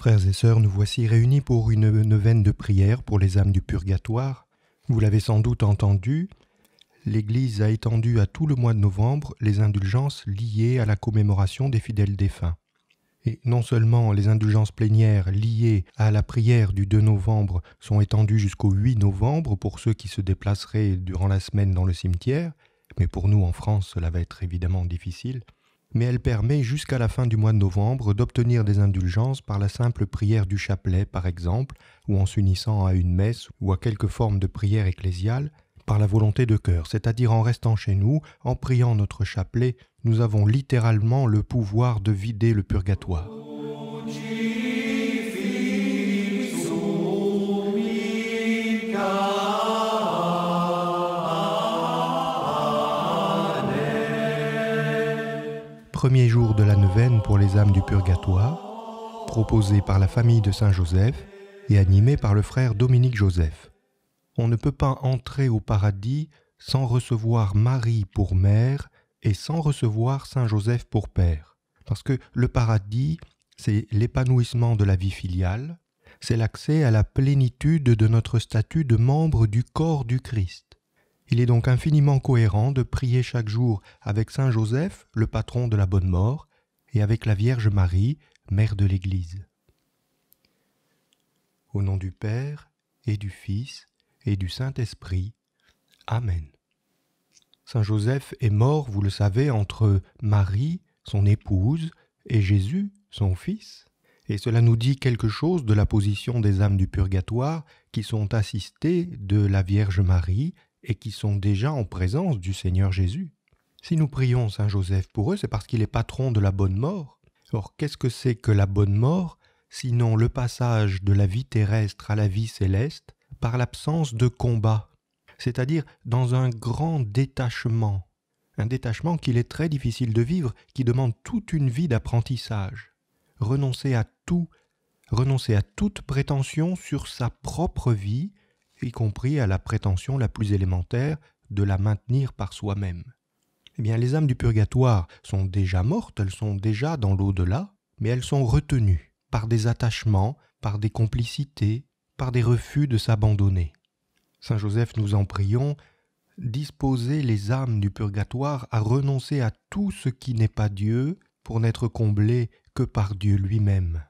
Frères et sœurs, nous voici réunis pour une neuvaine de prière pour les âmes du purgatoire. Vous l'avez sans doute entendu, l'Église a étendu à tout le mois de novembre les indulgences liées à la commémoration des fidèles défunts. Et non seulement les indulgences plénières liées à la prière du 2 novembre sont étendues jusqu'au 8 novembre pour ceux qui se déplaceraient durant la semaine dans le cimetière, mais pour nous en France cela va être évidemment difficile, mais elle permet jusqu'à la fin du mois de novembre d'obtenir des indulgences par la simple prière du chapelet, par exemple, ou en s'unissant à une messe ou à quelque forme de prière ecclésiale, par la volonté de cœur, c'est-à-dire en restant chez nous, en priant notre chapelet, nous avons littéralement le pouvoir de vider le purgatoire. Premier jour de la neuvaine pour les âmes du purgatoire, proposé par la famille de Saint Joseph et animé par le frère Dominique Joseph. On ne peut pas entrer au paradis sans recevoir Marie pour mère et sans recevoir Saint Joseph pour père. Parce que le paradis, c'est l'épanouissement de la vie filiale, c'est l'accès à la plénitude de notre statut de membre du corps du Christ. Il est donc infiniment cohérent de prier chaque jour avec Saint Joseph, le patron de la bonne mort, et avec la Vierge Marie, Mère de l'Église. Au nom du Père, et du Fils, et du Saint-Esprit. Amen. Saint Joseph est mort, vous le savez, entre Marie, son épouse, et Jésus, son Fils. Et cela nous dit quelque chose de la position des âmes du purgatoire qui sont assistées de la Vierge Marie et qui sont déjà en présence du Seigneur Jésus. Si nous prions Saint Joseph pour eux, c'est parce qu'il est patron de la bonne mort. Or, qu'est-ce que c'est que la bonne mort, sinon le passage de la vie terrestre à la vie céleste par l'absence de combat, c'est-à-dire dans un grand détachement, un détachement qu'il est très difficile de vivre, qui demande toute une vie d'apprentissage. Renoncer à tout, renoncer à toute prétention sur sa propre vie, y compris à la prétention la plus élémentaire de la maintenir par soi-même. Eh bien, les âmes du purgatoire sont déjà mortes, elles sont déjà dans l'au-delà, mais elles sont retenues par des attachements, par des complicités, par des refus de s'abandonner. Saint Joseph, nous en prions, disposez les âmes du purgatoire à renoncer à tout ce qui n'est pas Dieu pour n'être comblées que par Dieu lui-même.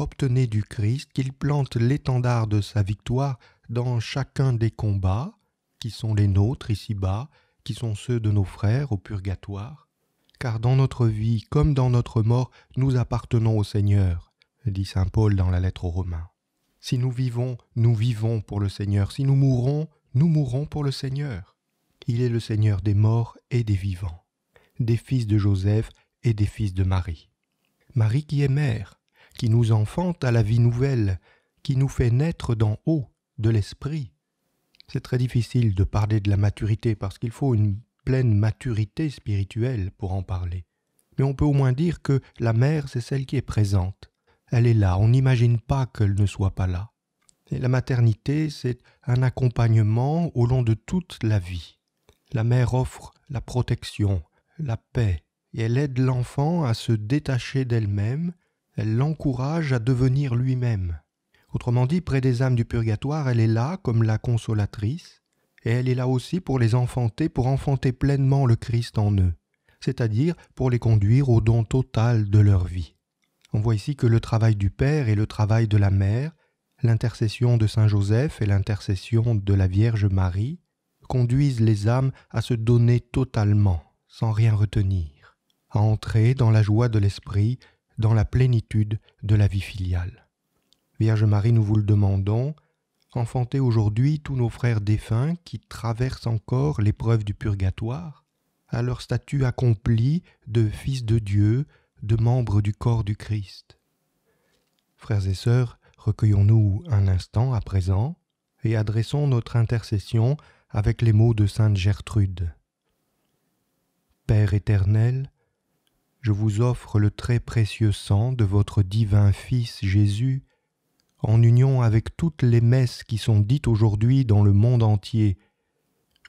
Obtenez du Christ qu'il plante l'étendard de sa victoire dans chacun des combats qui sont les nôtres ici-bas, qui sont ceux de nos frères au purgatoire, car dans notre vie comme dans notre mort, nous appartenons au Seigneur, dit Saint Paul dans la lettre aux Romains. Si nous vivons, nous vivons pour le Seigneur, si nous mourons, nous mourons pour le Seigneur. Il est le Seigneur des morts et des vivants, des fils de Joseph et des fils de Marie. Marie qui est mère, qui nous enfante à la vie nouvelle, qui nous fait naître d'en haut, de l'esprit. C'est très difficile de parler de la maturité parce qu'il faut une pleine maturité spirituelle pour en parler. Mais on peut au moins dire que la mère, c'est celle qui est présente. Elle est là, on n'imagine pas qu'elle ne soit pas là. Et la maternité, c'est un accompagnement au long de toute la vie. La mère offre la protection, la paix, et elle aide l'enfant à se détacher d'elle-même, elle l'encourage à devenir lui-même. Autrement dit, près des âmes du purgatoire, elle est là comme la consolatrice, et elle est là aussi pour les enfanter, pour enfanter pleinement le Christ en eux, c'est-à-dire pour les conduire au don total de leur vie. On voit ici que le travail du Père et le travail de la Mère, l'intercession de Saint Joseph et l'intercession de la Vierge Marie, conduisent les âmes à se donner totalement, sans rien retenir, à entrer dans la joie de l'esprit, dans la plénitude de la vie filiale. Vierge Marie, nous vous le demandons, enfantez aujourd'hui tous nos frères défunts qui traversent encore l'épreuve du purgatoire, à leur statut accompli de fils de Dieu, de membres du corps du Christ. Frères et sœurs, recueillons-nous un instant à présent et adressons notre intercession avec les mots de sainte Gertrude. Père éternel, je vous offre le très précieux sang de votre divin Fils Jésus, en union avec toutes les messes qui sont dites aujourd'hui dans le monde entier,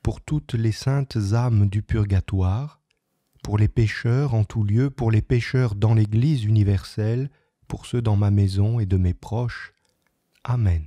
pour toutes les saintes âmes du purgatoire, pour les pécheurs en tout lieu, pour les pécheurs dans l'Église universelle, pour ceux dans ma maison et de mes proches. Amen.